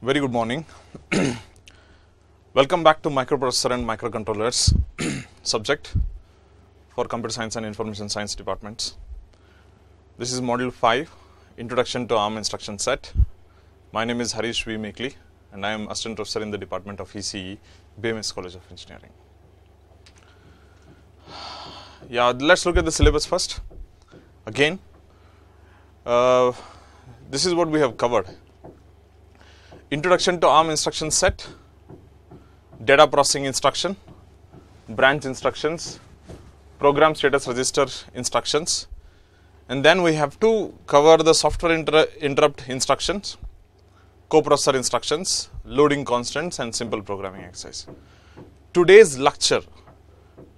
Very good morning. Welcome back to microprocessor and microcontrollers subject for computer science and information science departments. This is module 5 introduction to ARM instruction set. My name is Harish V. Meekly and I am assistant professor in the department of ECE, BMS College of Engineering. Yeah, let's look at the syllabus first. Again, uh, this is what we have covered Introduction to ARM instruction set, data processing instruction, branch instructions, program status register instructions and then we have to cover the software inter interrupt instructions, coprocessor instructions, loading constants and simple programming exercise. Today's lecture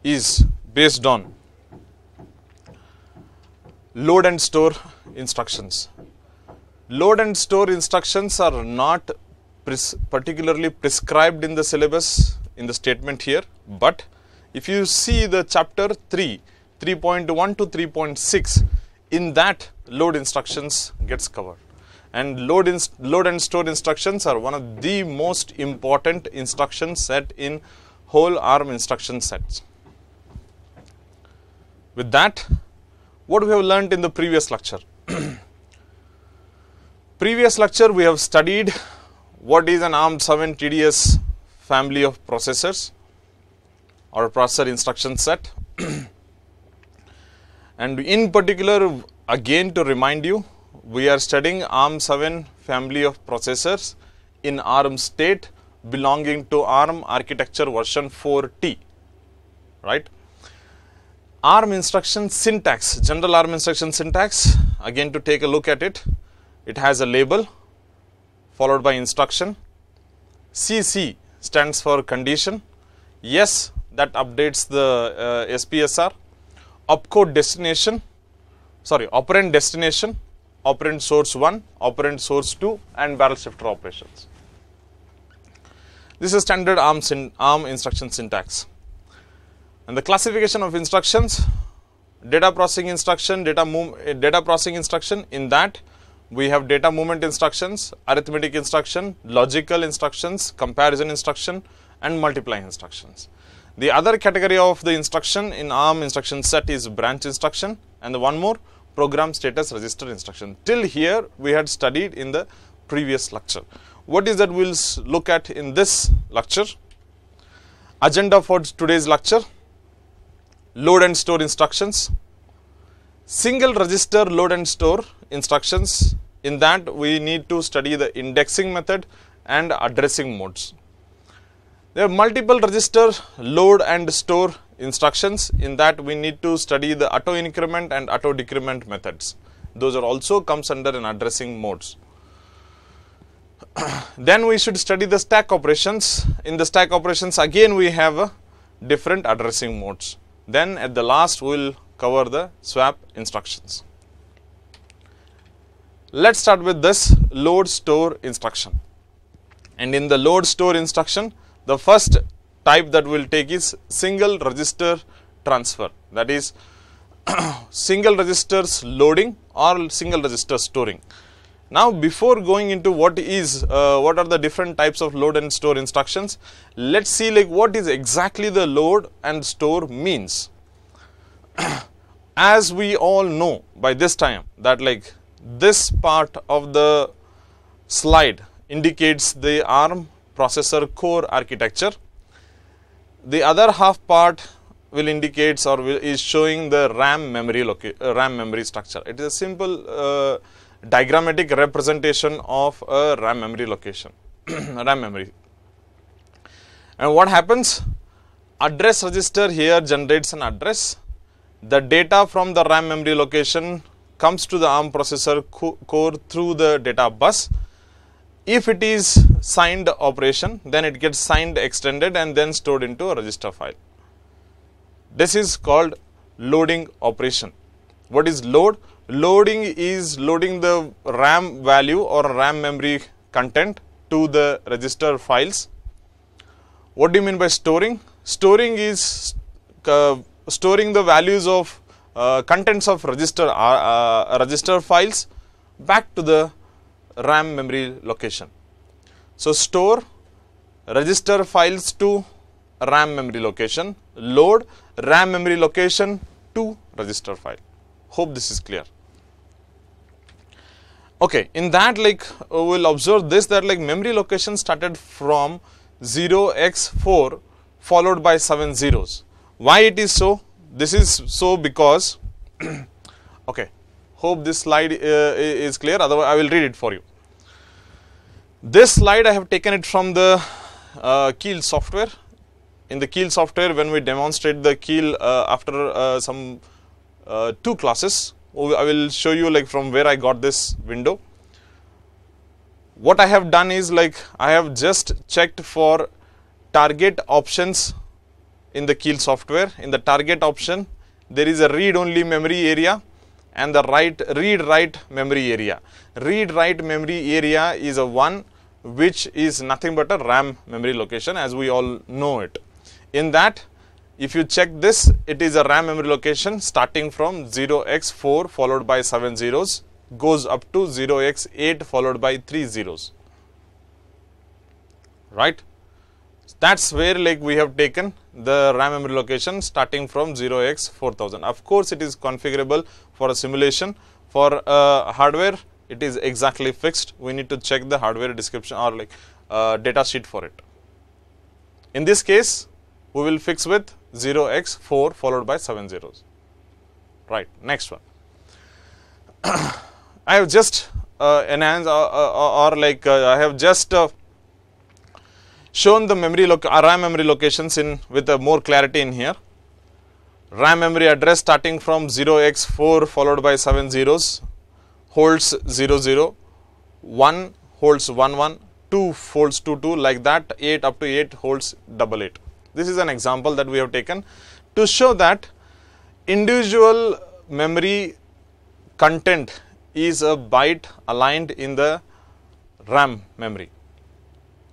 is based on load and store instructions Load and store instructions are not pres particularly prescribed in the syllabus in the statement here, but if you see the chapter 3, 3.1 to 3.6, in that load instructions gets covered and load, load and store instructions are one of the most important instruction set in whole ARM instruction sets. With that, what we have learnt in the previous lecture. Previous lecture we have studied what is an ARM7 TDS family of processors or processor instruction set and in particular again to remind you we are studying ARM7 family of processors in ARM state belonging to ARM architecture version 4T right. ARM instruction syntax general ARM instruction syntax again to take a look at it it has a label followed by instruction. CC stands for condition. Yes, that updates the uh, SPSR. Opcode destination, sorry, operand destination, operand source 1, operand source 2 and barrel shifter operations. This is standard ARM, ARM instruction syntax. And the classification of instructions, data processing instruction, data, move, data processing instruction, in that we have data movement instructions, arithmetic instruction, logical instructions, comparison instruction and multiply instructions. The other category of the instruction in ARM instruction set is branch instruction and the one more program status register instruction. Till here we had studied in the previous lecture. What is that we will look at in this lecture? Agenda for today's lecture, load and store instructions, single register load and store instructions. In that, we need to study the indexing method and addressing modes. There are multiple register load and store instructions. In that, we need to study the auto increment and auto decrement methods. Those are also comes under an addressing modes. then we should study the stack operations. In the stack operations, again we have different addressing modes. Then at the last, we will cover the swap instructions. Let's start with this load store instruction. And in the load store instruction, the first type that we'll take is single register transfer. That is single registers loading or single register storing. Now, before going into what is, uh, what are the different types of load and store instructions, let's see like what is exactly the load and store means. As we all know by this time that like this part of the slide indicates the ARM processor core architecture. The other half part will indicates or will is showing the RAM memory uh, RAM memory structure. It is a simple uh, diagrammatic representation of a RAM memory location, RAM memory. And what happens? Address register here generates an address. The data from the RAM memory location comes to the ARM processor co core through the data bus. If it is signed operation, then it gets signed, extended and then stored into a register file. This is called loading operation. What is load? Loading is loading the RAM value or RAM memory content to the register files. What do you mean by storing? Storing is uh, storing the values of uh, contents of register uh, uh, register files back to the RAM memory location. So store register files to RAM memory location, load RAM memory location to register file. Hope this is clear. Okay, in that like uh, we will observe this that like memory location started from 0x4 followed by 7 zeros. Why it is so? This is so because, okay, hope this slide uh, is clear, otherwise I will read it for you. This slide I have taken it from the uh, Keel software. In the Keel software, when we demonstrate the Keel uh, after uh, some uh, two classes, oh, I will show you like from where I got this window. What I have done is like I have just checked for target options in the Keel software. In the target option, there is a read-only memory area and the write read-write memory area. Read-write memory area is a one which is nothing but a RAM memory location as we all know it. In that, if you check this, it is a RAM memory location starting from 0x4 followed by 7 zeros goes up to 0x8 followed by 3 zeros right that's where like we have taken the RAM memory location starting from 0x4000. Of course, it is configurable for a simulation. For uh, hardware, it is exactly fixed. We need to check the hardware description or like uh, data sheet for it. In this case, we will fix with 0x4 followed by 7 zeros. Right, next one. I have just uh, enhanced or, uh, uh, or like uh, I have just uh, shown the memory uh, RAM memory locations in with a more clarity in here. RAM memory address starting from 0x4 followed by 7 zeros holds 0 0, 1 holds 1 1, 2 holds 2 2 like that 8 up to 8 holds double This is an example that we have taken to show that individual memory content is a byte aligned in the RAM memory.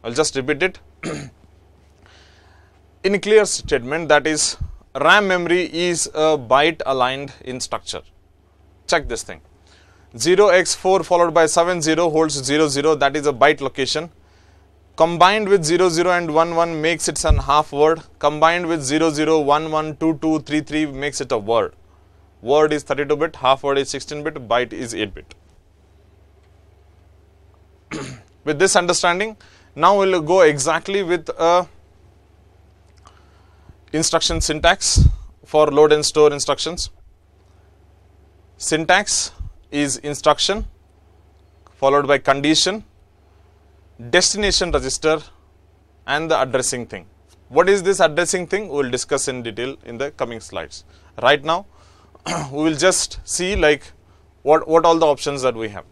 I will just repeat it in clear statement that is RAM memory is a byte aligned in structure. Check this thing. 0x4 followed by 70 holds 00 that is a byte location. Combined with 00 and 11 makes it an half word. Combined with 00, 11, 22, 33 makes it a word. Word is 32 bit, half word is 16 bit, byte is 8 bit. with this understanding, now we will go exactly with a uh, instruction syntax for load and store instructions. Syntax is instruction followed by condition, destination register and the addressing thing. What is this addressing thing? We will discuss in detail in the coming slides. Right now, we will just see like what, what all the options that we have.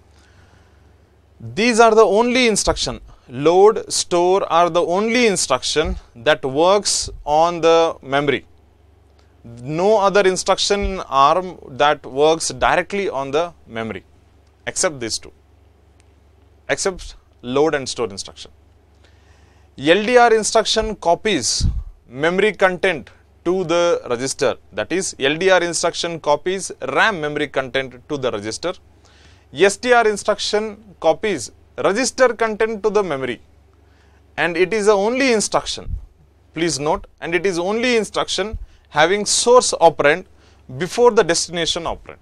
These are the only instruction load, store are the only instruction that works on the memory. No other instruction ARM that works directly on the memory except these two, except load and store instruction. LDR instruction copies memory content to the register that is LDR instruction copies RAM memory content to the register. STR instruction copies register content to the memory and it is the only instruction please note and it is only instruction having source operand before the destination operand.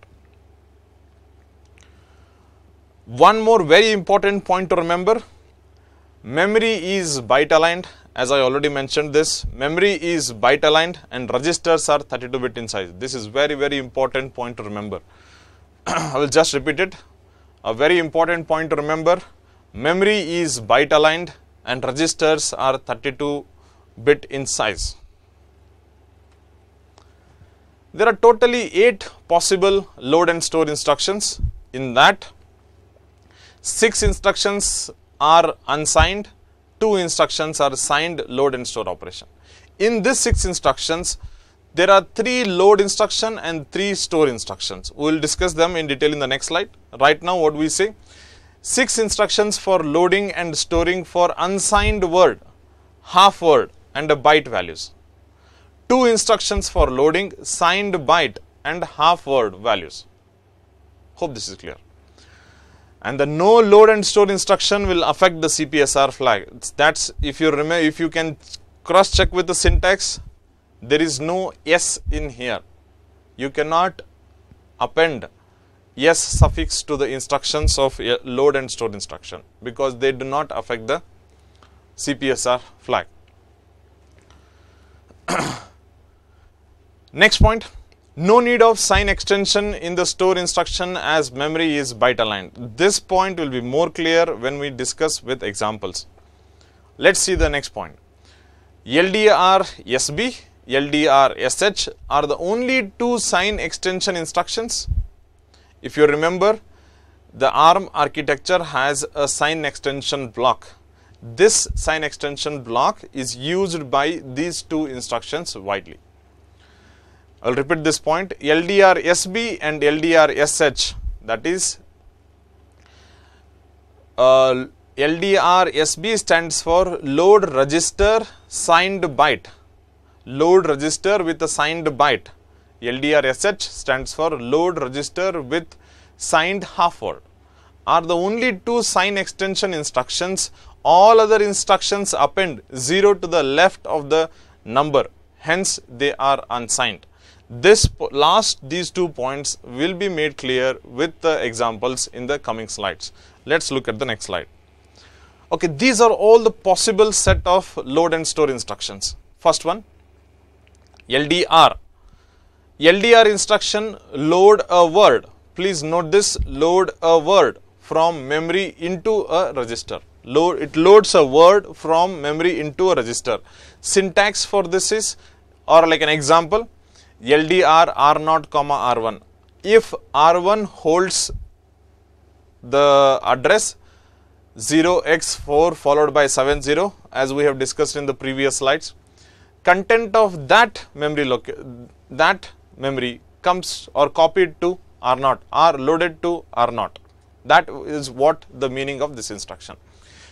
One more very important point to remember memory is byte aligned as I already mentioned this memory is byte aligned and registers are 32 bit in size this is very very important point to remember I will just repeat it a very important point to remember Memory is byte aligned and registers are 32 bit in size. There are totally 8 possible load and store instructions in that 6 instructions are unsigned, 2 instructions are signed load and store operation. In this 6 instructions, there are 3 load instruction and 3 store instructions. We will discuss them in detail in the next slide. Right now what we say, 6 instructions for loading and storing for unsigned word, half word and byte values. 2 instructions for loading signed byte and half word values. Hope this is clear. And the no load and store instruction will affect the CPSR flag. That's if you remember, if you can cross check with the syntax, there is no S in here. You cannot append s suffix to the instructions of load and store instruction because they do not affect the CPSR flag. Next point, no need of sign extension in the store instruction as memory is byte aligned. This point will be more clear when we discuss with examples. Let's see the next point. LDR SB, LDR SH are the only two sign extension instructions if you remember, the ARM architecture has a sign extension block. This sign extension block is used by these two instructions widely. I will repeat this point LDR SB and LDR SH that is uh, LDR SB stands for load register signed byte load register with a signed byte LDRSH stands for load register with signed half word are the only two sign extension instructions. All other instructions append 0 to the left of the number. Hence, they are unsigned. This last these two points will be made clear with the examples in the coming slides. Let's look at the next slide. Okay, these are all the possible set of load and store instructions. First one, LDR LDR instruction load a word. Please note this load a word from memory into a register. Load, it loads a word from memory into a register. Syntax for this is or like an example LDR R0 comma R1. If R1 holds the address 0x4 followed by 70 as we have discussed in the previous slides, content of that memory that memory comes or copied to R0 or loaded to R0. That is what the meaning of this instruction.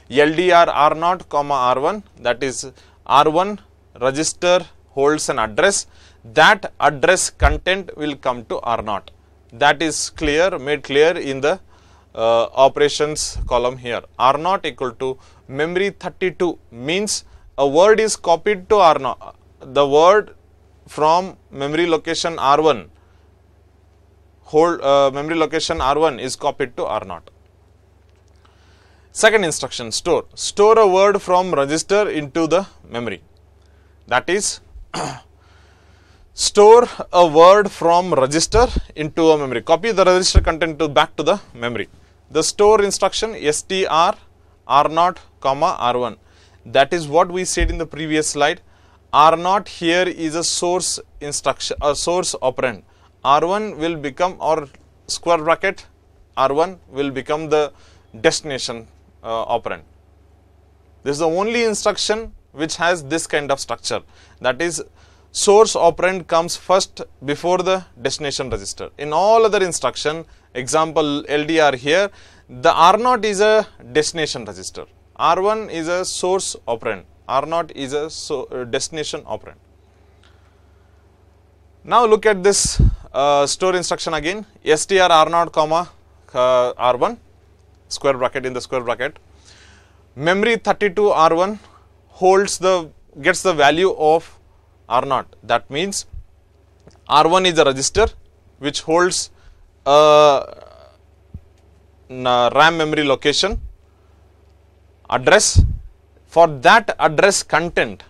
LDR R0 comma R1 that is R1 register holds an address that address content will come to R0 that is clear made clear in the uh, operations column here R0 equal to memory 32 means a word is copied to R0 the word from memory location R1, hold uh, memory location R1 is copied to R0. Second instruction store, store a word from register into the memory. That is, store a word from register into a memory. Copy the register content to back to the memory. The store instruction str r0 comma r1. That is what we said in the previous slide R0 here is a source instruction, a source operand. R1 will become or square bracket R1 will become the destination uh, operand. This is the only instruction which has this kind of structure that is source operand comes first before the destination register. In all other instruction example LDR here the R0 is a destination register, R1 is a source operand r naught is a so, uh, destination operand. Now look at this uh, store instruction again str r naught comma uh, R1 square bracket in the square bracket. Memory 32 R1 holds the gets the value of r naught that means R1 is a register which holds a uh, RAM memory location address for that address content,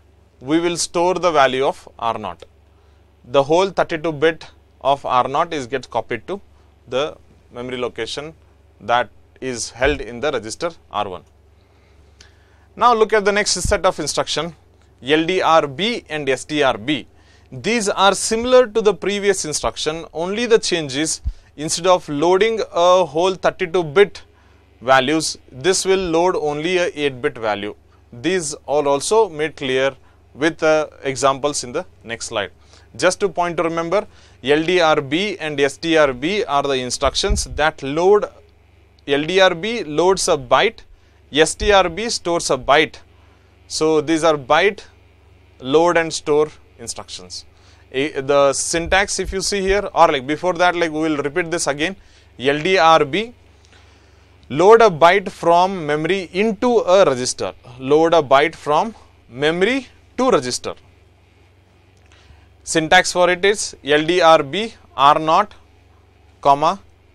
we will store the value of R0. The whole 32 bit of R0 is gets copied to the memory location that is held in the register R1. Now look at the next set of instruction LDRB and STRB. These are similar to the previous instruction only the change is instead of loading a whole 32 bit values this will load only a 8 bit value these all also made clear with uh, examples in the next slide. Just to point to remember, LDRB and STRB are the instructions that load LDRB loads a byte, STRB stores a byte. So these are byte, load and store instructions. A, the syntax if you see here or like before that like we will repeat this again LDRB load a byte from memory into a register, load a byte from memory to register. Syntax for it is LDRB R0 comma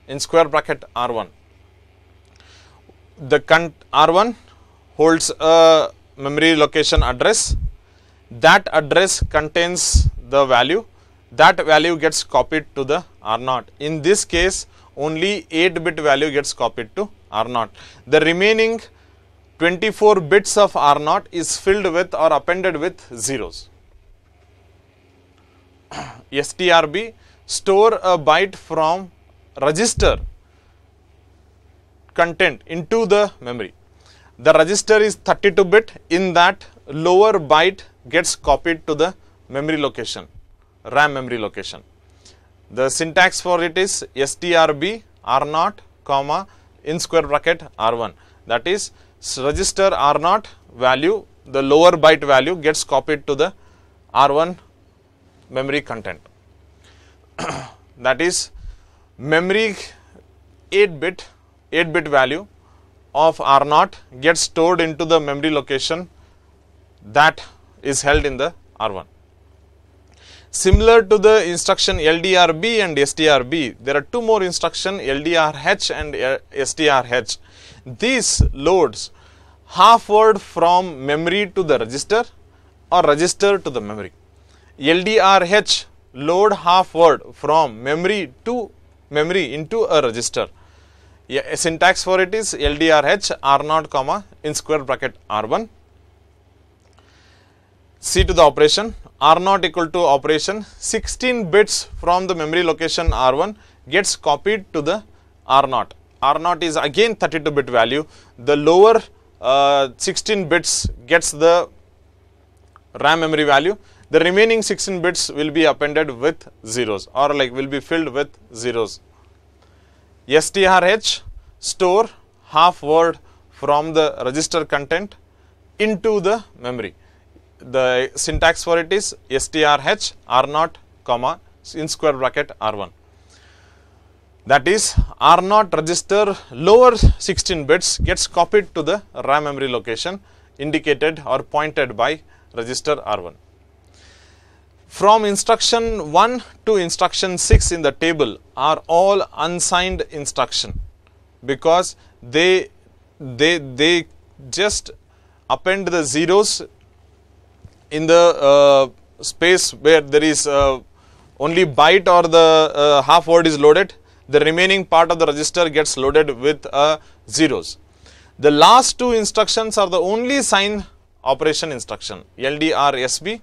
in square bracket R1. The R1 holds a memory location address. That address contains the value. That value gets copied to the R0. In this case, only 8 bit value gets copied to R0. The remaining 24 bits of R0 is filled with or appended with zeros. STRB store a byte from register content into the memory. The register is 32 bit in that lower byte gets copied to the memory location, RAM memory location. The syntax for it is strb r0 comma in square bracket R1. That is register R0 value, the lower byte value gets copied to the R1 memory content. that is memory 8 bit 8 bit value of R0 gets stored into the memory location that is held in the R1. Similar to the instruction LDRB and STRB, there are two more instruction LDRH and STRH. These loads half word from memory to the register or register to the memory. LDRH load half word from memory to memory into a register. A syntax for it is LDRH R0 comma in square bracket R1. See to the operation R not equal to operation 16 bits from the memory location R1 gets copied to the R not. R not is again 32 bit value. The lower uh, 16 bits gets the RAM memory value. The remaining 16 bits will be appended with zeros or like will be filled with zeros. STRH store half word from the register content into the memory the syntax for it is strh r0 comma in square bracket r1 that is r0 register lower 16 bits gets copied to the ram memory location indicated or pointed by register r1 from instruction 1 to instruction 6 in the table are all unsigned instruction because they they they just append the zeros in the uh, space where there is uh, only byte or the uh, half word is loaded, the remaining part of the register gets loaded with zeros. The last two instructions are the only sign operation instruction LDRSB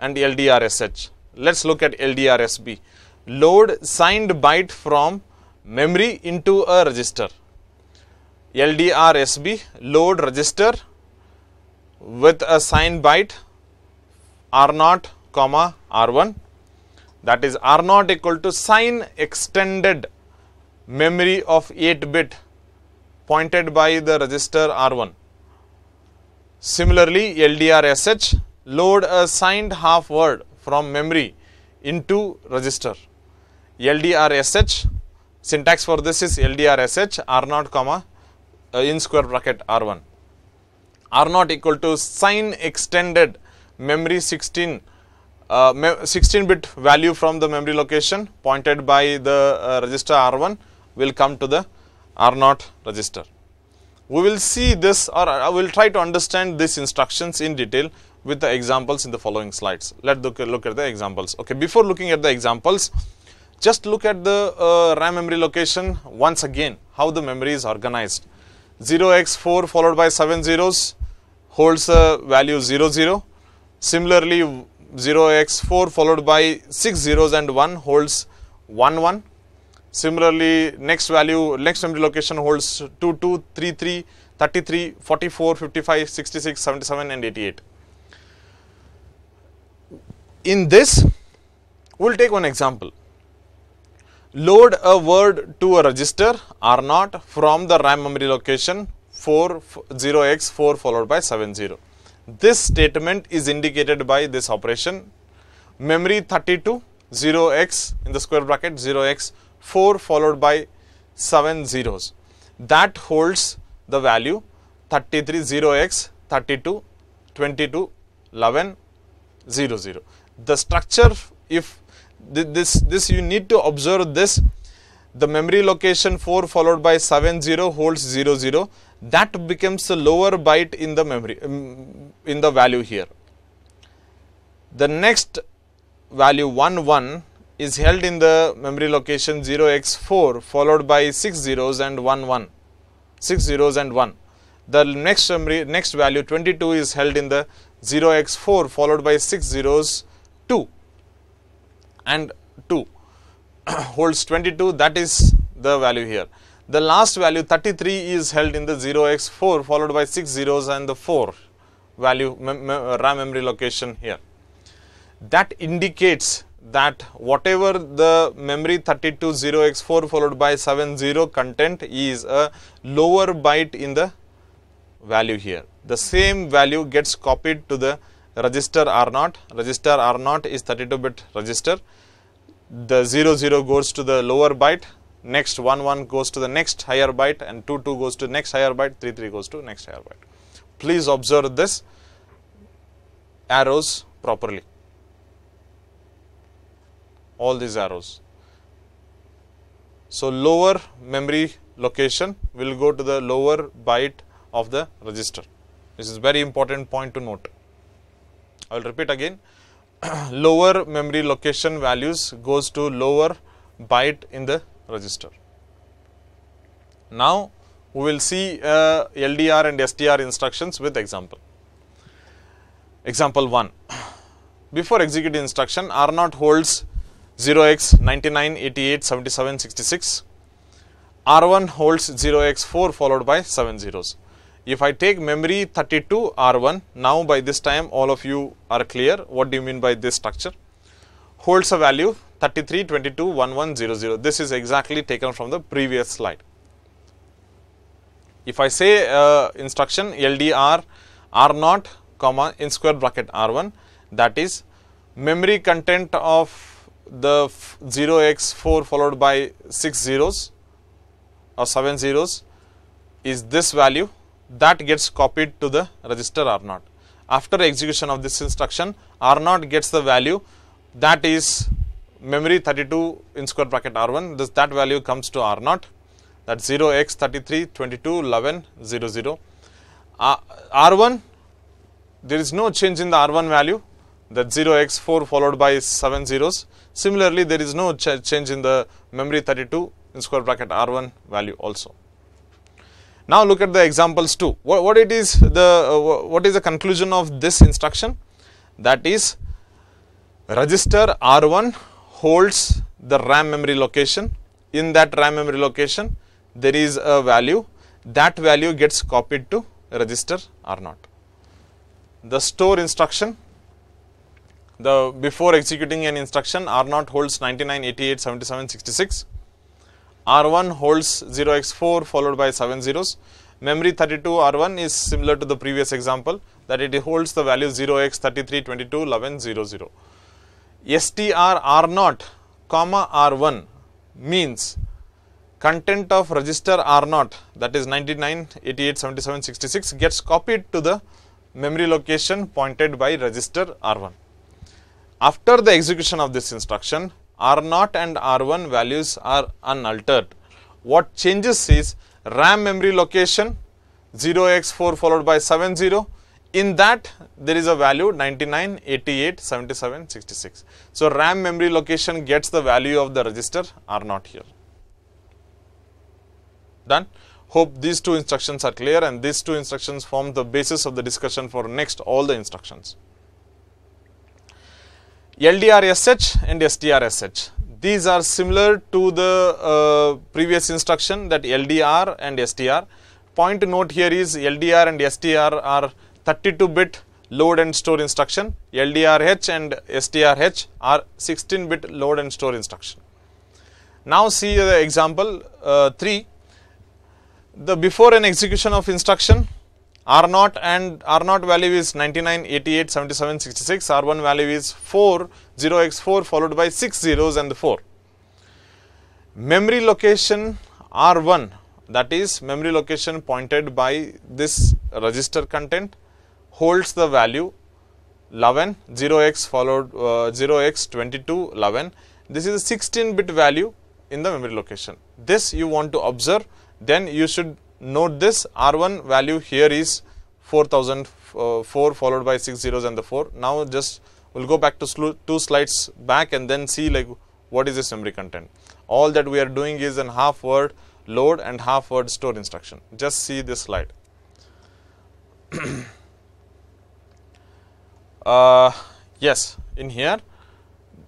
and LDRSH. Let us look at LDRSB load signed byte from memory into a register. LDRSB load register with a signed byte r naught comma r1 that is r naught equal to sine extended memory of 8 bit pointed by the register r1. Similarly, LDRSH load a signed half word from memory into register. LDRSH syntax for this is LDRSH R0 comma uh, in square bracket R1. R0 equal to sign extended memory 16 uh, 16 bit value from the memory location pointed by the uh, register R1 will come to the R0 register. We will see this or I uh, will try to understand these instructions in detail with the examples in the following slides. Let us look at the examples. Okay, before looking at the examples, just look at the uh, RAM memory location once again, how the memory is organized. 0x4 followed by 7 zeros holds a value 00, Similarly, 0x4 followed by 6 zeros and 1 holds 1 1. Similarly, next value, next memory location holds 2, 2, 3, 3, 33, 44, 55, 66, 77 and 88. In this, we will take one example. Load a word to a register R0 from the RAM memory location 4 0x4 followed by 70. This statement is indicated by this operation. Memory 32, 0x in the square bracket, 0x, 4 followed by 7 zeros. That holds the value 33, 0x, 32, 22, 11, 0, 0. The structure, if this, this you need to observe this, the memory location 4 followed by 7 0 holds 0 0 that becomes a lower byte in the memory um, in the value here the next value 1 1 is held in the memory location 0x4 followed by 6 zeros and 1 1 6 zeros and 1 the next memory next value 22 is held in the 0x4 followed by 6 zeros 2 and 2 holds 22 that is the value here the last value 33 is held in the 0x4 followed by 6 zeros and the 4 value mem uh, RAM memory location here. That indicates that whatever the memory 32 0x4 followed by 70 content is a lower byte in the value here. The same value gets copied to the register R0, register R0 is 32 bit register, the 00 goes to the lower byte, next 1 1 goes to the next higher byte and 2 2 goes to next higher byte 3 3 goes to next higher byte please observe this arrows properly all these arrows so lower memory location will go to the lower byte of the register this is very important point to note i will repeat again lower memory location values goes to lower byte in the register. Now, we will see uh, LDR and STR instructions with example. Example 1, before executing instruction R0 holds 0x 99, 88, 77, 66, R1 holds 0x4 followed by 7 zeros. If I take memory 32 R1, now by this time all of you are clear what do you mean by this structure, holds a value 33221100. This is exactly taken from the previous slide. If I say uh, instruction LDR R0 comma in square bracket R1 that is memory content of the 0x4 followed by 6 zeros or 7 zeros is this value that gets copied to the register R0. After execution of this instruction R0 gets the value that is memory 32 in square bracket R1, this that value comes to R0, that 0x 33, 22, 11, 0, 0. Uh, R1, there is no change in the R1 value, that 0x4 followed by 7 zeros. Similarly, there is no ch change in the memory 32 in square bracket R1 value also. Now look at the examples too. What, what it is the uh, what is the conclusion of this instruction? That is register R1 holds the RAM memory location. In that RAM memory location, there is a value. That value gets copied to register R0. The store instruction, the before executing an instruction, R0 holds 99887766. R1 holds 0x4 followed by 7 zeros. Memory 32 R1 is similar to the previous example that it holds the value 0 x 3322 11, 00. STR R0 comma R1 means content of register R0 that is 99, 88, 77, 66 gets copied to the memory location pointed by register R1. After the execution of this instruction, R0 and R1 values are unaltered. What changes is RAM memory location 0x4 followed by 70 in that, there is a value 99, 88, 77, 66. So, RAM memory location gets the value of the register R0 here. Done. Hope these two instructions are clear and these two instructions form the basis of the discussion for next all the instructions. LDRSH and STRSH. These are similar to the uh, previous instruction that LDR and STR. Point note here is LDR and STR are 32-bit load and store instruction, LDRH and STRH are 16-bit load and store instruction. Now see the example uh, 3, the before an execution of instruction R0 and R0 value is 99, 88, 77, 66, R1 value is 4, 0x4 followed by 6 zeros and the 4. Memory location R1 that is memory location pointed by this register content holds the value 11 0x followed uh, 0x 22 11 this is a 16 bit value in the memory location this you want to observe then you should note this r1 value here is 4004 uh, followed by 6 zeros and the 4 now just we'll go back to two slides back and then see like what is this memory content all that we are doing is an half word load and half word store instruction just see this slide uh, yes in here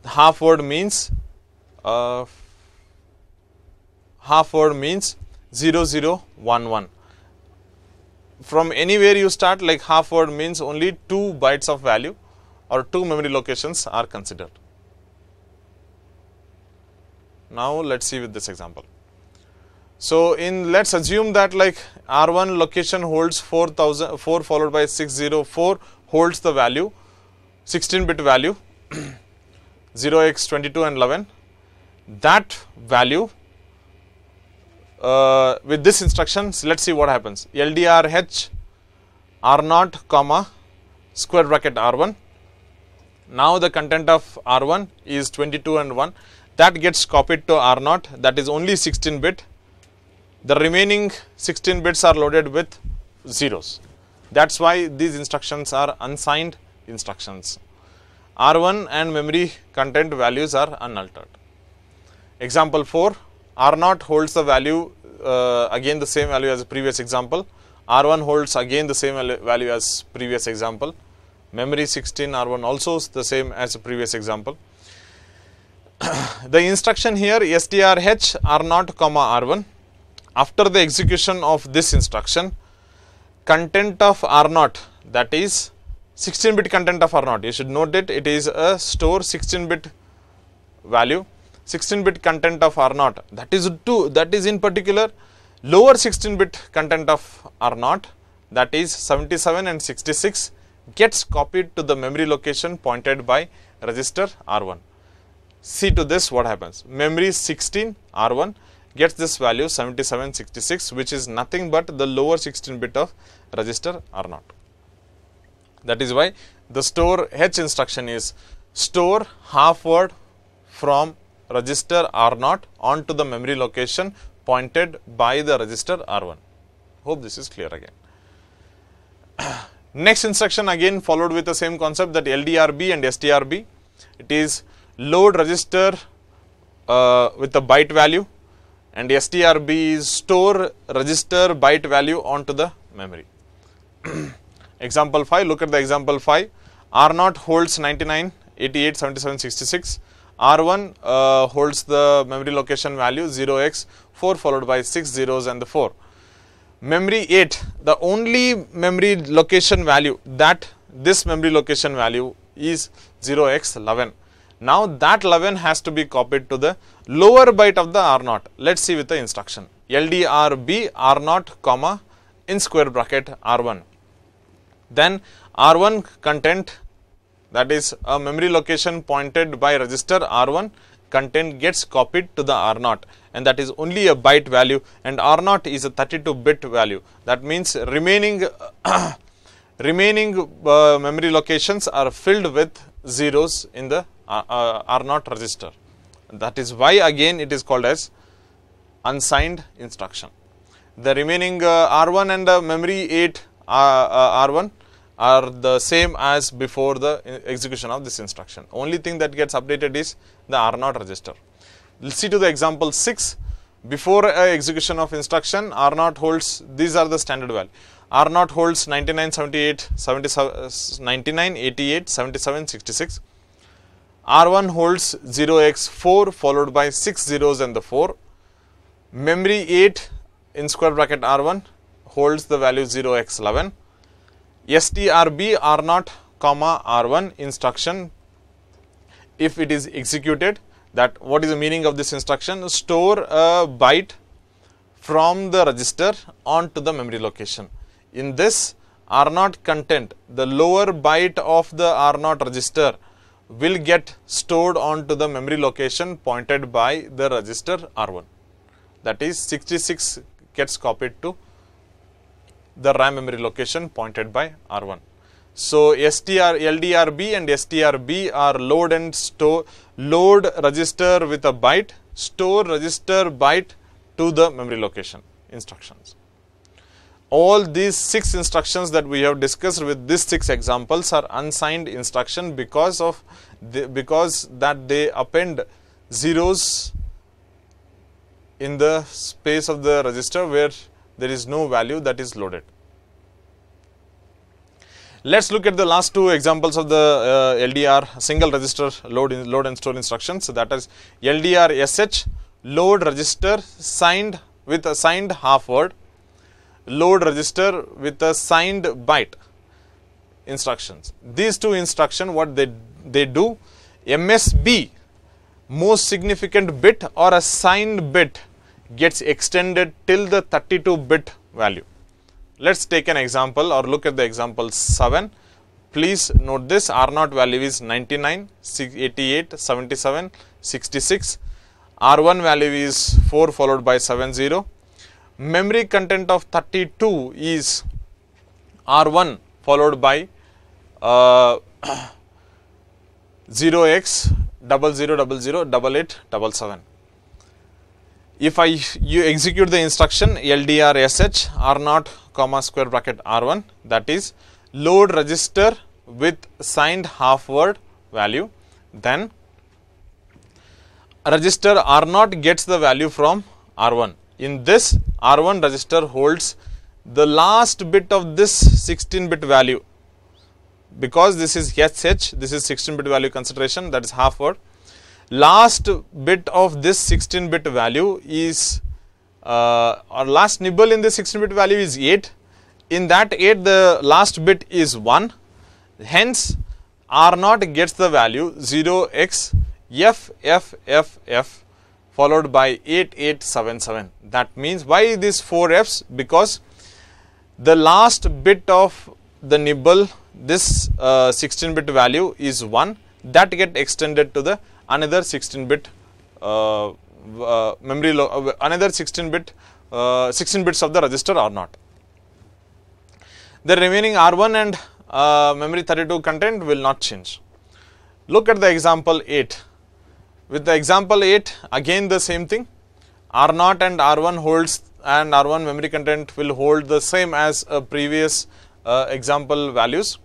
half word means uh, half word means 0011 from anywhere you start like half word means only 2 bytes of value or 2 memory locations are considered. Now, let us see with this example. So, in let us assume that like R1 location holds 4000 4 followed by 604 holds the value 16 bit value 0x 22 and 11 that value uh, with this instructions let us see what happens LDRH R0 comma square bracket R1 now the content of R1 is 22 and 1 that gets copied to R0 that is only 16 bit the remaining 16 bits are loaded with zeros that is why these instructions are unsigned instructions. R1 and memory content values are unaltered. Example 4, R0 holds the value uh, again the same value as the previous example, R1 holds again the same value as previous example, memory 16 R1 also is the same as the previous example. the instruction here STRH R0 comma R1 after the execution of this instruction content of R0 that is 16 bit content of or not you should note it it is a store 16 bit value 16 bit content of or not that that is in particular lower 16 bit content of or not that is 77 and 66 gets copied to the memory location pointed by register r1 see to this what happens memory 16 r1 gets this value 7766 which is nothing but the lower 16 bit of register r0 that is why the store H instruction is store half word from register R0 onto the memory location pointed by the register R1. Hope this is clear again. Next instruction again followed with the same concept that LDRB and STRB. It is load register uh, with a byte value and STRB is store register byte value onto the memory. Example 5, look at the example 5. r naught holds 99, 88, 77, 66. R1 uh, holds the memory location value 0x, 4 followed by 6 zeros and the 4. Memory 8, the only memory location value that this memory location value is 0x11. Now that 11 has to be copied to the lower byte of the R0. Let us see with the instruction. LDRB R0, comma in square bracket R1. Then R1 content that is a memory location pointed by register R1 content gets copied to the R0 and that is only a byte value and R0 is a 32 bit value. That means remaining remaining uh, memory locations are filled with zeros in the uh, uh R0 register. That is why again it is called as unsigned instruction. The remaining uh, R1 and uh, memory 8 uh, R1 are the same as before the execution of this instruction. Only thing that gets updated is the R0 register. Let's see to the example 6. Before uh, execution of instruction, R0 holds, these are the standard value. R0 holds 99, 78, uh, 88, 77, 66. R1 holds 0x4 followed by 6 zeros and the 4. Memory 8 in square bracket R1 holds the value 0x11 STRB R0 comma R1 instruction if it is executed that what is the meaning of this instruction store a byte from the register onto the memory location. In this R0 content the lower byte of the R0 register will get stored onto the memory location pointed by the register R1 that is 66 gets copied to the RAM memory location pointed by R1. So, STR, LDRB and STRB are load and store, load register with a byte, store register byte to the memory location instructions. All these 6 instructions that we have discussed with these 6 examples are unsigned instruction because of the, because that they append zeros in the space of the register where there is no value that is loaded. Let us look at the last two examples of the uh, LDR single register load, in, load and store instructions that is LDR SH load register signed with a signed half word, load register with a signed byte instructions. These two instruction what they, they do MSB most significant bit or a signed bit gets extended till the 32 bit value. Let us take an example or look at the example 7. Please note this R0 value is 99, 88, 77, 66. R1 value is 4 followed by 70. Memory content of 32 is R1 followed by uh, 0x 0000 double 8 double 7 if I you execute the instruction LDR SH R0 comma square bracket R1 that is load register with signed half word value then register R0 gets the value from R1. In this R1 register holds the last bit of this 16 bit value because this is SH, this is 16 bit value consideration that is half word last bit of this 16 bit value is uh, or last nibble in this 16 bit value is 8 in that 8 the last bit is 1 hence r naught gets the value 0x f f f f followed by 8877 that means why these four f's because the last bit of the nibble this uh, 16 bit value is 1 that get extended to the another 16 bit uh, uh, memory uh, another 16 bit uh, 16 bits of the register R0. The remaining R1 and uh, memory 32 content will not change. Look at the example 8. With the example 8 again the same thing R0 and R1 holds and R1 memory content will hold the same as previous example values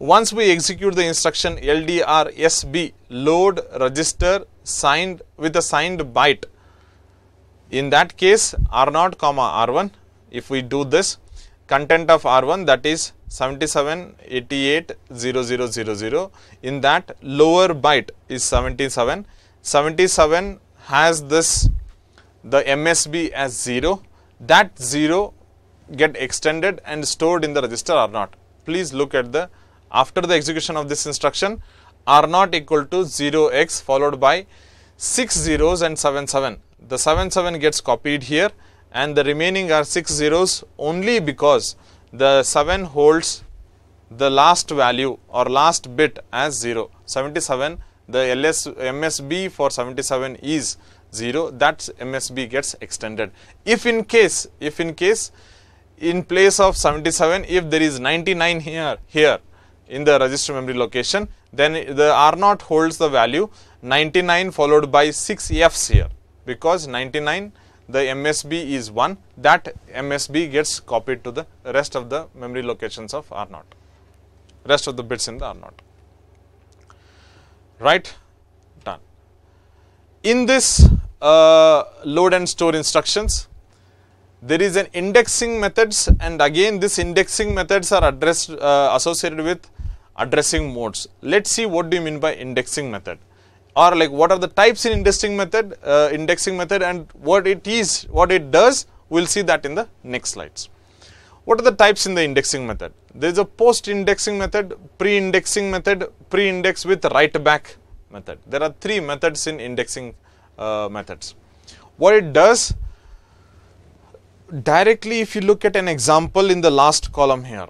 once we execute the instruction LDRSB, load register signed with a signed byte. In that case, R0, comma R1, if we do this, content of R1 that is 77, 88, 00, in that lower byte is 77. 77 has this, the MSB as 0, that 0 get extended and stored in the register R0. Please look at the after the execution of this instruction are not equal to 0x followed by 6 zeros and 7 7. The 7 7 gets copied here and the remaining are 6 zeros only because the 7 holds the last value or last bit as 0. 77 the LS MSB for 77 is 0 that MSB gets extended. If in case, if in case in place of 77 if there is 99 here, here in the register memory location, then the R0 holds the value 99 followed by 6 Fs here because 99 the MSB is 1 that MSB gets copied to the rest of the memory locations of R0, rest of the bits in the R0. Right, done. In this uh, load and store instructions, there is an indexing methods and again this indexing methods are addressed uh, associated with addressing modes. Let's see what do you mean by indexing method or like what are the types in indexing method, uh, indexing method and what it is, what it does, we'll see that in the next slides. What are the types in the indexing method? There is a post-indexing method, pre-indexing method, pre-index with write-back method. There are three methods in indexing uh, methods. What it does, directly if you look at an example in the last column here,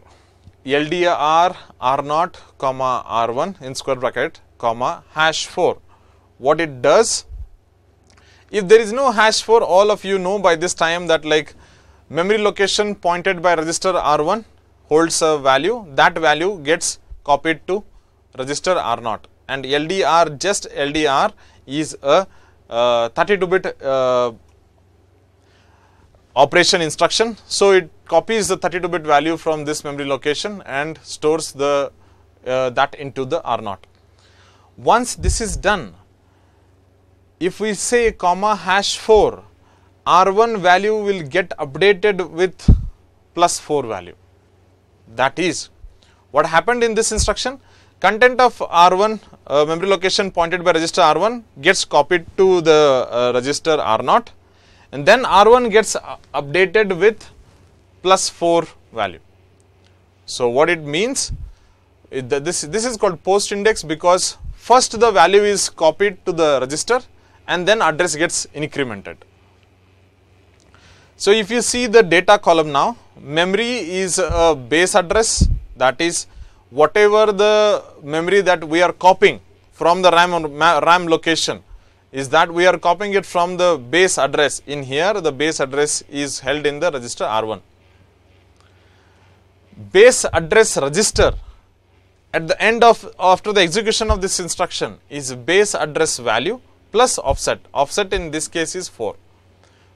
LDR R0 comma R1 in square bracket comma hash 4. What it does, if there is no hash 4, all of you know by this time that like memory location pointed by register R1 holds a value, that value gets copied to register R0 and LDR just LDR is a 32-bit uh, uh, operation instruction. So, it copies the 32 bit value from this memory location and stores the uh, that into the R0. Once this is done, if we say comma hash 4, R1 value will get updated with plus 4 value. That is what happened in this instruction content of R1 uh, memory location pointed by register R1 gets copied to the uh, register R0 and then R1 gets updated with plus 4 value. So, what it means it, this, this is called post index because first the value is copied to the register and then address gets incremented. So, if you see the data column now, memory is a base address that is whatever the memory that we are copying from the RAM, RAM location is that we are copying it from the base address. In here, the base address is held in the register R1. Base address register at the end of after the execution of this instruction is base address value plus offset. Offset in this case is 4.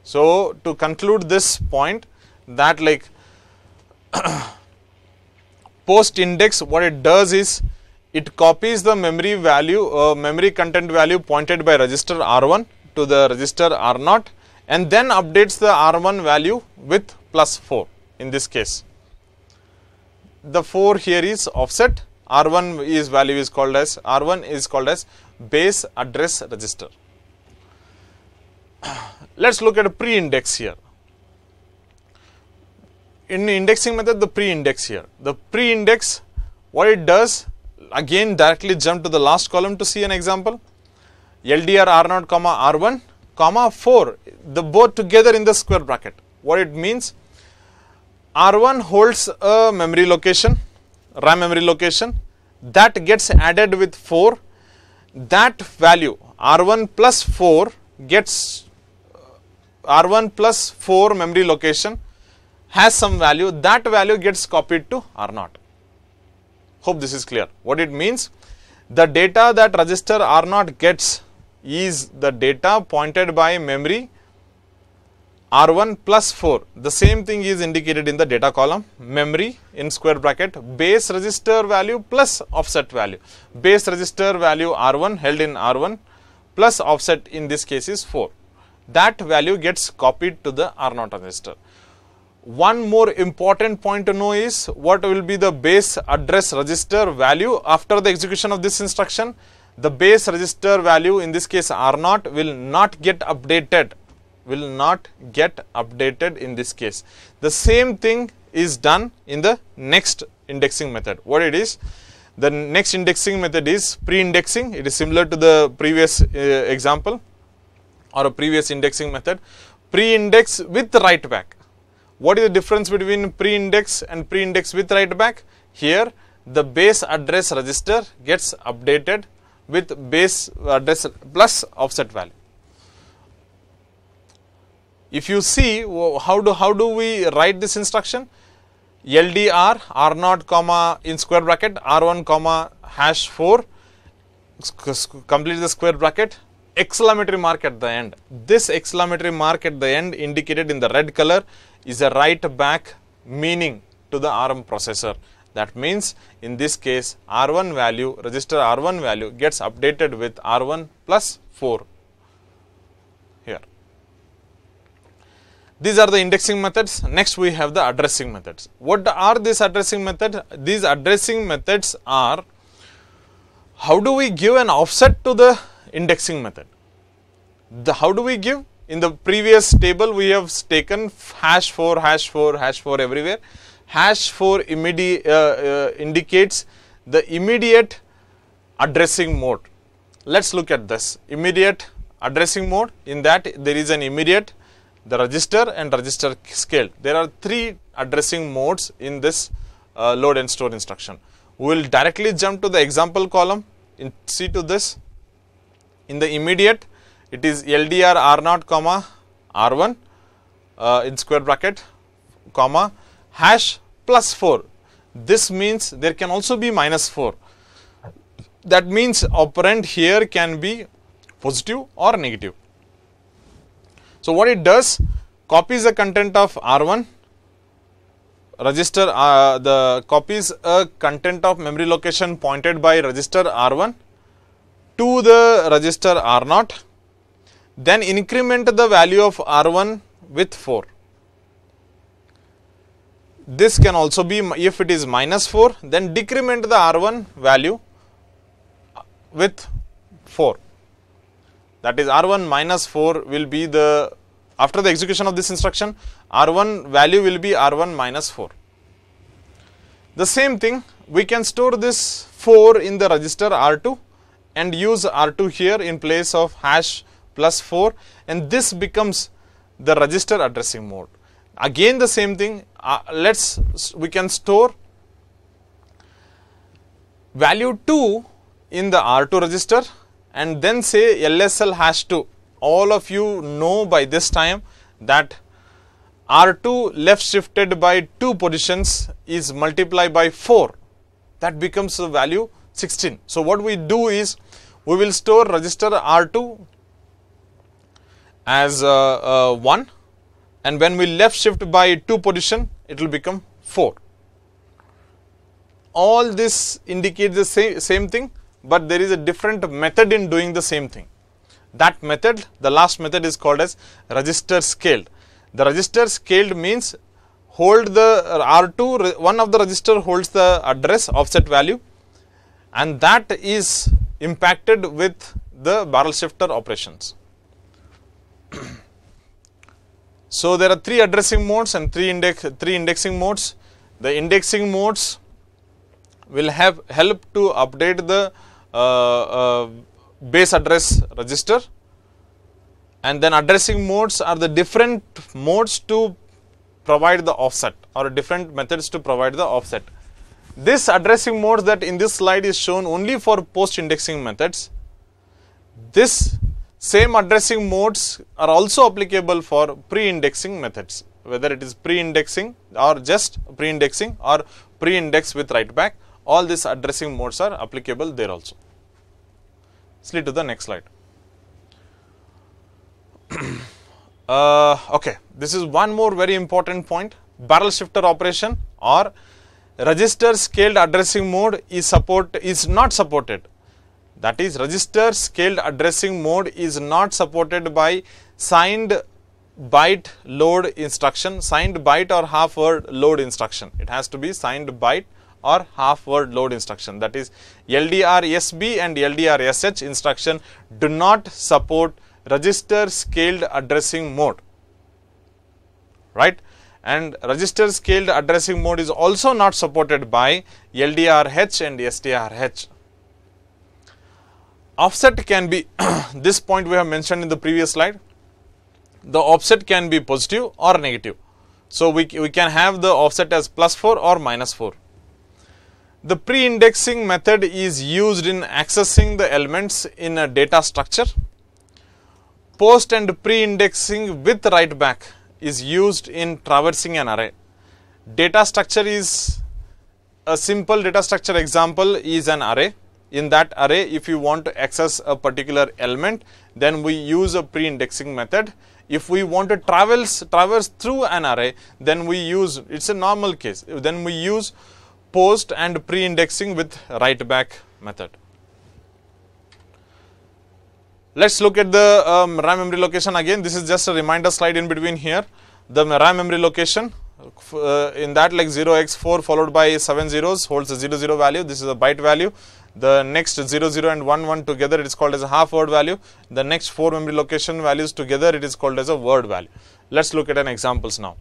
So, to conclude this point that like post index what it does is it copies the memory value uh, memory content value pointed by register R1 to the register R0 and then updates the R1 value with plus 4 in this case. The 4 here is offset R1 is value is called as R1 is called as base address register. Let us look at a pre-index here. In indexing method the pre-index here. The pre-index what it does again directly jump to the last column to see an example. LDR R0 comma R1 comma 4 the both together in the square bracket. What it means R1 holds a memory location RAM memory location that gets added with 4 that value R1 plus 4 gets uh, R1 plus 4 memory location has some value that value gets copied to R0. Hope this is clear. What it means? The data that register R0 gets is the data pointed by memory R1 plus 4. The same thing is indicated in the data column, memory in square bracket, base register value plus offset value. Base register value R1 held in R1 plus offset in this case is 4. That value gets copied to the R0 register. One more important point to know is what will be the base address register value after the execution of this instruction. The base register value in this case R0 will not get updated, will not get updated in this case. The same thing is done in the next indexing method. What it is? The next indexing method is pre-indexing. It is similar to the previous uh, example or a previous indexing method. Pre-index with write back what is the difference between pre-index and pre-index with write back? Here, the base address register gets updated with base address plus offset value. If you see how do how do we write this instruction? LDR R 0 comma in square bracket R1 comma hash 4 complete the square bracket exclamatory mark at the end. This exclamatory mark at the end indicated in the red color is a write back meaning to the ARM processor. That means in this case R1 value, register R1 value gets updated with R1 plus 4 here. These are the indexing methods. Next we have the addressing methods. What are these addressing methods? These addressing methods are how do we give an offset to the indexing method? The, how do we give in the previous table, we have taken hash 4, hash 4, hash 4 everywhere. Hash 4 immediate, uh, uh, indicates the immediate addressing mode. Let us look at this immediate addressing mode. In that, there is an immediate, the register and register scale. There are three addressing modes in this uh, load and store instruction. We will directly jump to the example column in see to this. In the immediate, it is LDR R0 comma R1 uh, in square bracket comma hash plus 4. This means there can also be minus 4. That means operand here can be positive or negative. So, what it does copies the content of R1 register uh, the copies a content of memory location pointed by register R1 to the register R0 then increment the value of R1 with 4. This can also be if it is minus 4 then decrement the R1 value uh, with 4 that is R1 minus 4 will be the after the execution of this instruction R1 value will be R1 minus 4. The same thing we can store this 4 in the register R2 and use R2 here in place of hash plus 4 and this becomes the register addressing mode. Again the same thing, uh, let's we can store value 2 in the R2 register and then say LSL hash 2. All of you know by this time that R2 left shifted by 2 positions is multiplied by 4 that becomes the value 16. So, what we do is we will store register R2 as uh, uh, 1 and when we left shift by 2 position it will become 4. All this indicates the same, same thing but there is a different method in doing the same thing. That method, the last method is called as register scaled. The register scaled means hold the R2, one of the register holds the address offset value and that is impacted with the barrel shifter operations. So, there are three addressing modes and three index three indexing modes. The indexing modes will have help to update the uh, uh, base address register and then addressing modes are the different modes to provide the offset or different methods to provide the offset. This addressing modes that in this slide is shown only for post indexing methods. This same addressing modes are also applicable for pre-indexing methods, whether it is pre-indexing or just pre-indexing or pre-index with write back, all these addressing modes are applicable there also. Slide to the next slide. uh, okay, this is one more very important point, barrel shifter operation or register scaled addressing mode is support is not supported that is register scaled addressing mode is not supported by signed byte load instruction, signed byte or half word load instruction. It has to be signed byte or half word load instruction that is LDR SB and LDR SH instruction do not support register scaled addressing mode, right? And register scaled addressing mode is also not supported by LDR H and STRH. H offset can be this point we have mentioned in the previous slide the offset can be positive or negative so we, we can have the offset as plus 4 or minus 4 the pre-indexing method is used in accessing the elements in a data structure post and pre-indexing with write back is used in traversing an array data structure is a simple data structure example is an array in that array if you want to access a particular element then we use a pre-indexing method if we want to traverse traverse through an array then we use it's a normal case then we use post and pre-indexing with write back method let's look at the um, RAM memory location again this is just a reminder slide in between here the RAM memory location uh, in that like 0x4 followed by 7 zeros holds a 00 value this is a byte value the next 0 and 1 1 together it is called as a half word value the next four memory location values together it is called as a word value let's look at an examples now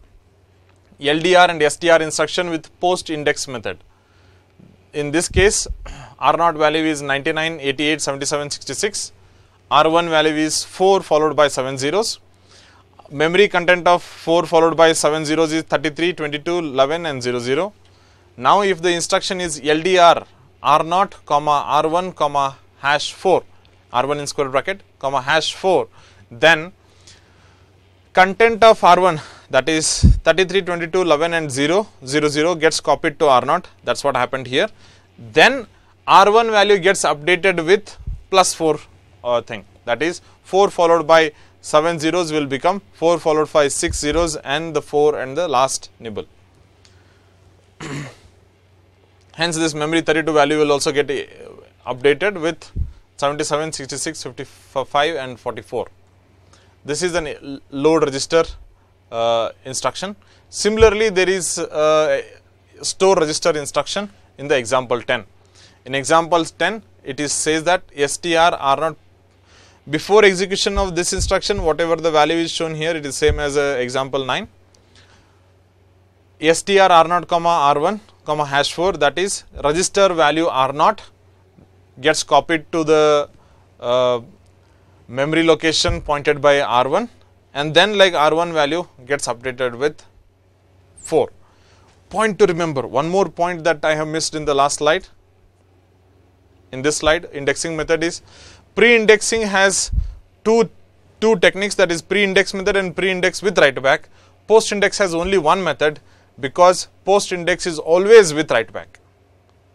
ldr and str instruction with post index method in this case r0 value is 99 88 77 66 r1 value is 4 followed by 7 zeros memory content of 4 followed by 7 zeros is 33 22 11 and 00 now if the instruction is ldr r0 comma r1 comma hash 4 r1 in square bracket comma hash 4 then content of r1 that is 33 22 11 and 0 0 0 gets copied to r0 that's what happened here then r1 value gets updated with plus 4 uh, thing that is 4 followed by 7 zeros will become 4 followed by 6 zeros and the 4 and the last nibble Hence, this memory 32 value will also get uh, updated with 77, 66, 55 and 44. This is a load register uh, instruction. Similarly, there is a uh, store register instruction in the example 10. In example 10, it is says that str r not before execution of this instruction, whatever the value is shown here, it is same as uh, example 9. str r 0 comma r1 comma hash 4 that is register value R naught gets copied to the uh, memory location pointed by R1 and then like R1 value gets updated with 4. Point to remember one more point that I have missed in the last slide in this slide indexing method is pre-indexing has two two techniques that is pre-index method and pre-index with write back post-index has only one method because post index is always with right back.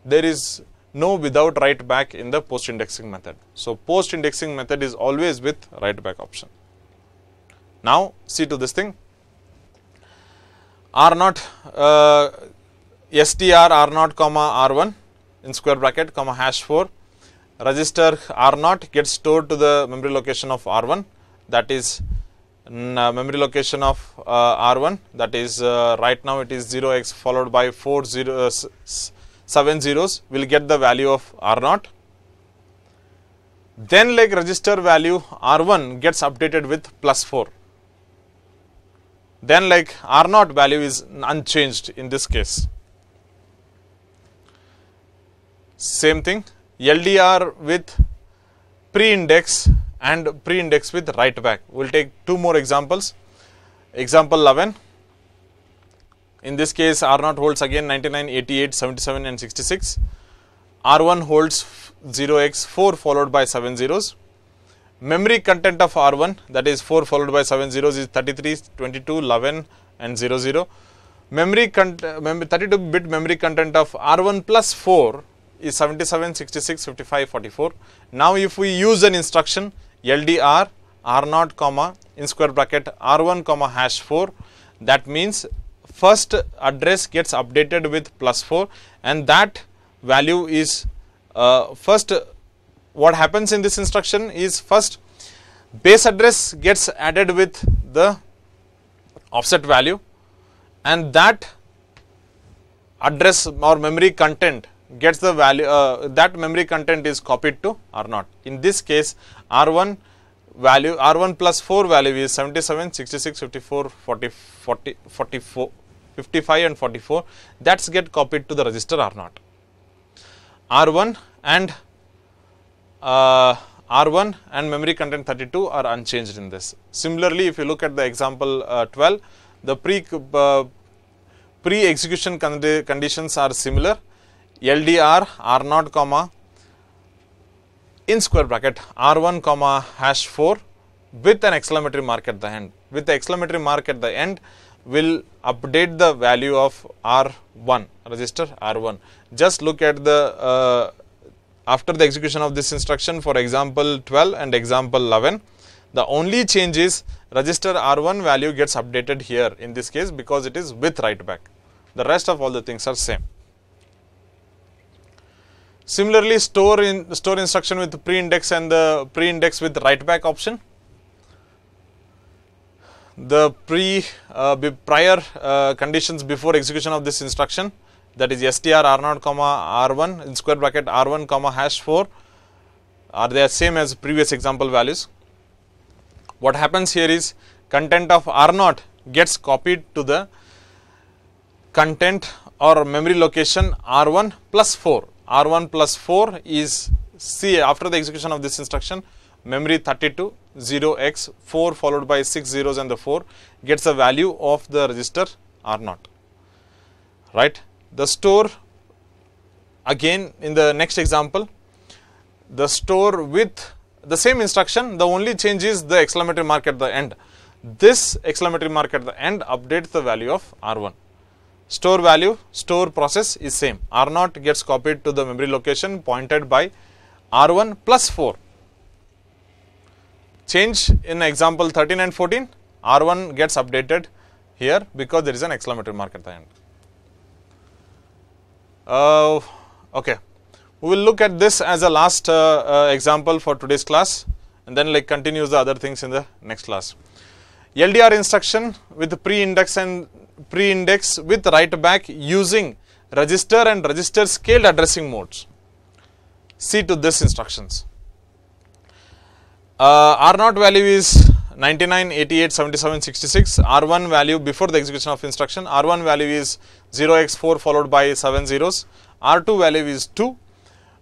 There is no without right back in the post indexing method. So, post indexing method is always with right back option. Now, see to this thing R not uh, str R not comma R1 in square bracket comma hash 4 register r naught gets stored to the memory location of R1 that is uh, memory location of uh, R1 that is uh, right now it is 0x followed by 4 zero, 7 zeros we will get the value of R0 then like register value R1 gets updated with plus 4. Then like R0 value is unchanged in this case. Same thing LDR with pre-index and pre-index with right back. We will take two more examples. Example 11. In this case, R0 holds again 99, 88, 77 and 66. R1 holds 0x4 followed by 7 zeros. Memory content of R1 that is 4 followed by 7 zeros is 33, 22, 11 and 00. Memory 32-bit memory content of R1 plus 4 is 77, 66, 55, 44. Now, if we use an instruction LDR R naught comma in square bracket R1 comma hash 4 that means first address gets updated with plus 4 and that value is uh, first what happens in this instruction is first base address gets added with the offset value and that address or memory content gets the value uh, that memory content is copied to R0. In this case R1 value R1 plus 4 value is 77, 66, 54, 40, 40, 44, 55 and 44 that's get copied to the register R0. R1 and uh, R1 and memory content 32 are unchanged in this. Similarly, if you look at the example uh, 12, the pre uh, pre execution condi conditions are similar. LDR R0 comma in square bracket r1 comma hash 4 with an exclamatory mark at the end. With the exclamatory mark at the end will update the value of r1 register r1. Just look at the uh, after the execution of this instruction for example 12 and example 11 the only change is register r1 value gets updated here in this case because it is with write back the rest of all the things are same Similarly, store in store instruction with pre-index and the pre-index with write back option. The pre uh, be prior uh, conditions before execution of this instruction that is str r0 comma r1 in square bracket r1 comma hash 4 are they same as previous example values. What happens here is content of r0 gets copied to the content or memory location r1 plus 4 R1 plus 4 is C after the execution of this instruction memory 32 0x 4 followed by 6 zeros and the 4 gets a value of the register R0 right the store again in the next example the store with the same instruction the only change is the exclamatory mark at the end this exclamatory mark at the end updates the value of R1 store value, store process is same. R0 gets copied to the memory location pointed by R1 plus 4. Change in example 13 and 14, R1 gets updated here because there is an exclamatory mark at the end. Uh, okay. We will look at this as a last uh, uh, example for today's class and then like continues the other things in the next class. LDR instruction with pre-index and pre-index with write back using register and register scaled addressing modes. See to this instructions. Uh, R0 value is 99, 88, 77, 66. R1 value before the execution of instruction. R1 value is 0x4 followed by 7 zeros. R2 value is 2.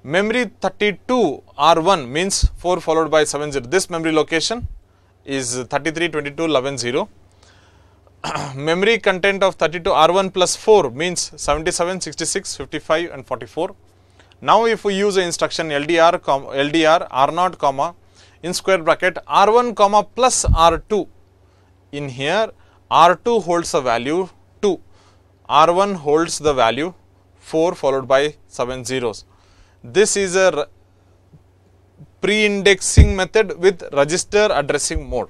Memory 32 R1 means 4 followed by 7 0. This memory location is 33, 22, 11, 0. memory content of 32 R1 plus 4 means 77, 66, 55 and 44. Now, if we use the instruction LDR, LDR R0 comma in square bracket R1 comma plus R2 in here R2 holds the value 2, R1 holds the value 4 followed by 7 zeros. This is a pre-indexing method with register addressing mode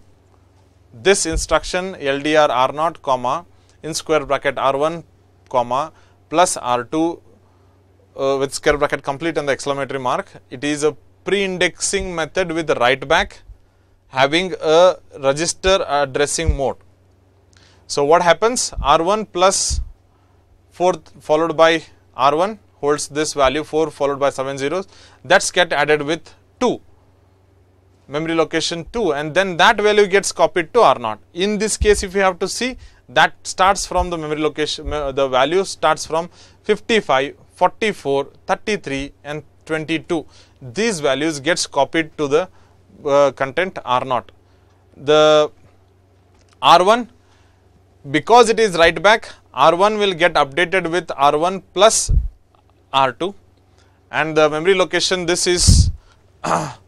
this instruction LDR R0 comma in square bracket R1 comma plus R2 uh, with square bracket complete and the exclamatory mark. It is a pre-indexing method with write back having a register addressing mode. So, what happens R1 plus 4 followed by R1 holds this value 4 followed by 7 zeros that get added with 2 memory location 2 and then that value gets copied to R0. In this case if you have to see that starts from the memory location, the value starts from 55, 44, 33 and 22. These values gets copied to the uh, content R0. The R1 because it is write back R1 will get updated with R1 plus R2 and the memory location this is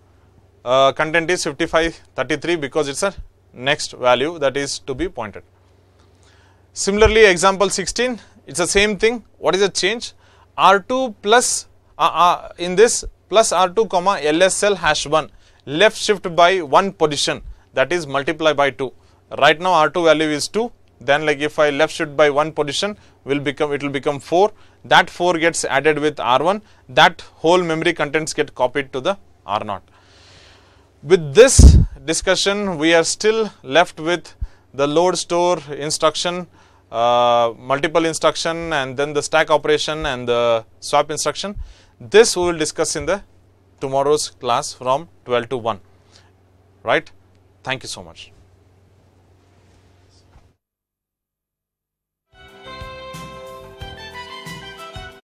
uh, content is 5533 because it is a next value that is to be pointed. Similarly, example 16 it is the same thing what is the change R2 plus uh, uh, in this plus R2 comma LSL hash 1 left shift by 1 position that is multiply by 2 right now R2 value is 2 then like if I left shift by one position will become it will become 4 that 4 gets added with R1 that whole memory contents get copied to the R0. With this discussion, we are still left with the load store instruction, uh, multiple instruction and then the stack operation and the swap instruction. This we will discuss in the tomorrow's class from 12 to 1, right. Thank you so much.